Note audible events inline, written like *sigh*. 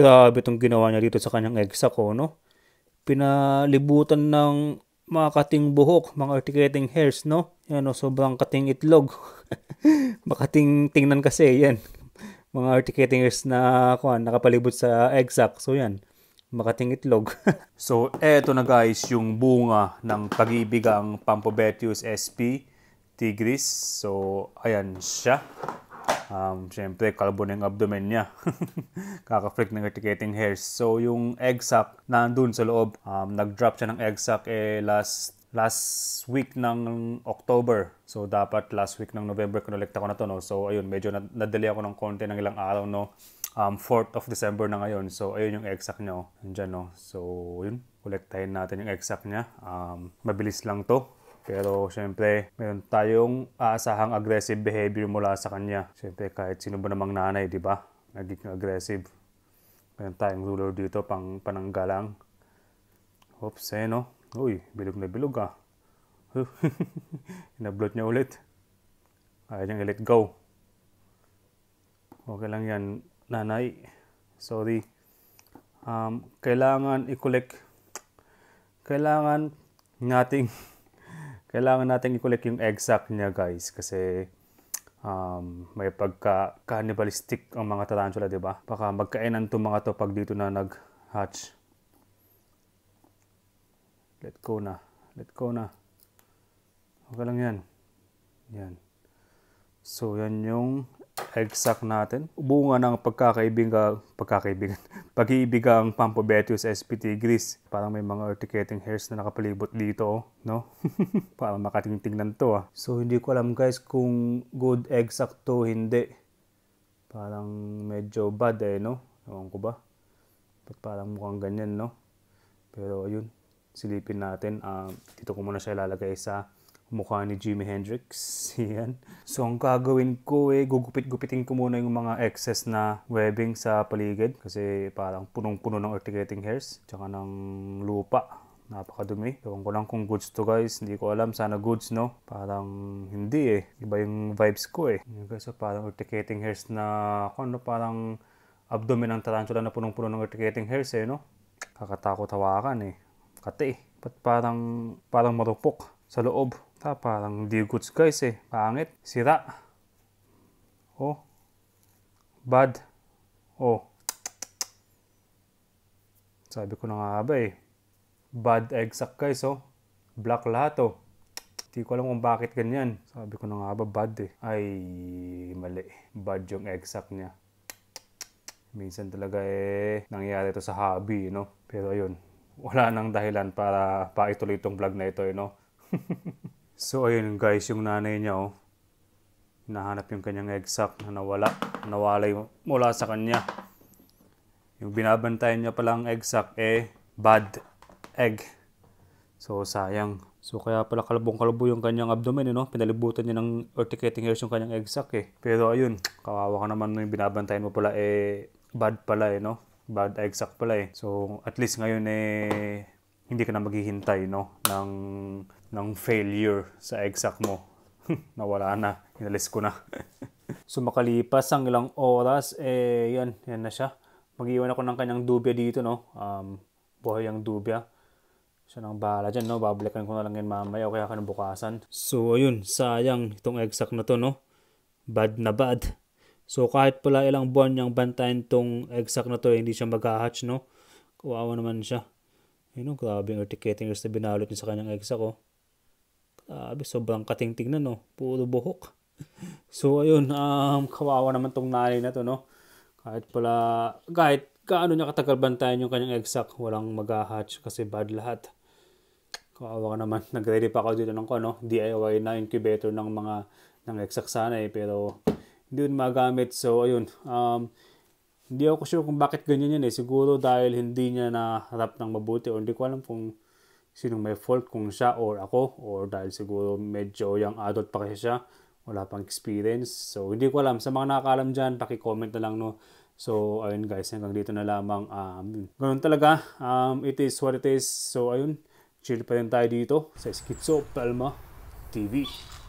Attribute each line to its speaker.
Speaker 1: Grabe itong ginawa niya dito sa kanyang egg sack, no? Pinalibutan ng mga kating buhok, mga articulating hairs, no? Yan, no? sobrang kating itlog. Makating *laughs* tingnan kasi, yan. Mga articulating hairs na kuan, nakapalibot sa egg So, yan. Makating itlog. *laughs* so, eto na guys yung bunga ng pag-ibigang Pampobetius SP Tigris. So, ayan siya um, syempre, kalbo na yung abdomen niya. *laughs* Kaka-freak ng reticulating hairs. So, yung egg sac na andun sa loob, um, nag-drop siya ng egg sac eh, last last week ng October. So, dapat last week ng November, kinolekta ko na to, no? So, ayun, medyo nadali ako ng konti ng ilang araw, no? Um, 4th of December na ngayon. So, ayun yung exact nyo. Oh. Andyan, no? So, yun. Kolektahin natin yung exact niya. Um, mabilis lang to. Pero syempre, meron tayong aasahang aggressive behavior mula sa kanya. Syempre, kahit sino ba namang nanay, di ba? Nagiging aggressive. Meron tayong ruler dito, pang pananggalang. Oops, eh no? Uy, bilog na bilog ah. *laughs* Inablot niya ulit. Ayaw niyang i-let go. Okay lang yan, nanay. Sorry. Um, kailangan i-collect. Kailangan nating kailangan natin i-collect yung exact niya guys kasi um, may pagka cannibalistic ang mga tarantula, di ba? Baka magkainan tong mga to pag dito na nag-hatch. Let go na. Let go na. Okay lang yan. Yan. So, yan yung headsack natin. Bunga ng pagkakaibigan, ah, pagkakaibigan, *laughs* pag ang Pampobetius SPT Gris. Parang may mga urticating hairs na nakapalibot dito, oh, no? *laughs* Parang makatingting lang to, ah. So, hindi ko alam guys kung good exact to hindi. Parang medyo bad eh, no? Ewan ko ba? Ba't parang mukhang ganyan, no? Pero, ayun, silipin natin. Uh, dito ko muna siya ilalagay sa mukha ni Jimi Hendrix. *laughs* Yan. So, ang gagawin ko eh, gugupit-gupitin ko muna yung mga excess na webbing sa paligid kasi parang punong-puno ng urticating hairs tsaka ng lupa napakadumi. Ewan ko lang kung goods to guys. Hindi ko alam. Sana goods, no? Parang hindi eh. Iba yung vibes ko eh. Yung so parang urticating hairs na, kung ano, parang abdomen ng tarantula na punong-puno ng urticating hairs eh, no? Kakatakot hawakan eh. Kate eh. Ba't parang, parang marupok sa loob. Ta, parang di goods guys eh. Pangit. Sira. Oh. Bad. Oh. Sabi ko na nga ba eh. Bad exact guys oh. Black lahat oh. Hindi ko alam kung bakit ganyan. Sabi ko na nga ba bad eh. Ay, mali. Bad yung egg exact niya. Minsan talaga eh, nangyayari ito sa hobby, you know? Pero yun, wala nang dahilan para paituloy itong vlog na ito, you know? *laughs* So ayun guys, yung nanay niya oh. Hinahanap yung kanyang exact na nawala, nawalay mula sa kanya. Yung binabantayan niya palang exact eh bad egg. So sayang. So kaya pala kalabong-kalabo yung kanyang abdomen eh, no? Pinalibutan niya ng urticating hairs yung kanyang egg sac eh. Pero ayun, kawawa ka naman yung binabantayan mo pala eh bad pala eh, no? Bad egg pala eh. So at least ngayon eh hindi ka na maghihintay no ng ng failure sa exact mo. *laughs* Nawala na, inalis ko na. *laughs* so makalipas ang ilang oras eh yan, yan na siya. magiwan ako ng kanyang dubya dito no. Um, buhay ang dubya. Siya nang bahala dyan, no? Babalikan ko na lang yan mamaya o kaya ka bukasan. So, ayun. Sayang itong exact na to, no? Bad na bad. So, kahit pala ilang buwan niyang bantayan tong exact na to, eh, hindi siya mag-hatch, no? Kuwawa naman siya. Yun, know, grabe yung articators na binalot niya sa kanyang ex ako. Grabe, sobrang katingting na, no? Puro buhok. *laughs* so, ayun, um, kawawa naman tong nanay na to, no? Kahit pala, kahit kaano niya katagal bantayan yung kanyang exact, walang mag-hatch kasi bad lahat. Kawawa ka naman, *laughs* nag-ready pa ako dito ng ano, DIY na incubator ng mga ng exact sana eh, pero hindi yun magamit. So, ayun, um, hindi ako sure kung bakit ganyan yan eh. Siguro dahil hindi niya na-rap ng mabuti o hindi ko alam kung sinong may fault, kung siya or ako or dahil siguro medyo young adult pa kasi siya. Wala pang experience. So, hindi ko alam. Sa mga nakakalam dyan, comment na lang no. So, ayun guys, hanggang dito na lamang. Um, ganun talaga. Um, it is what it is. So, ayun. Chill pa rin tayo dito sa Schizo Palma TV.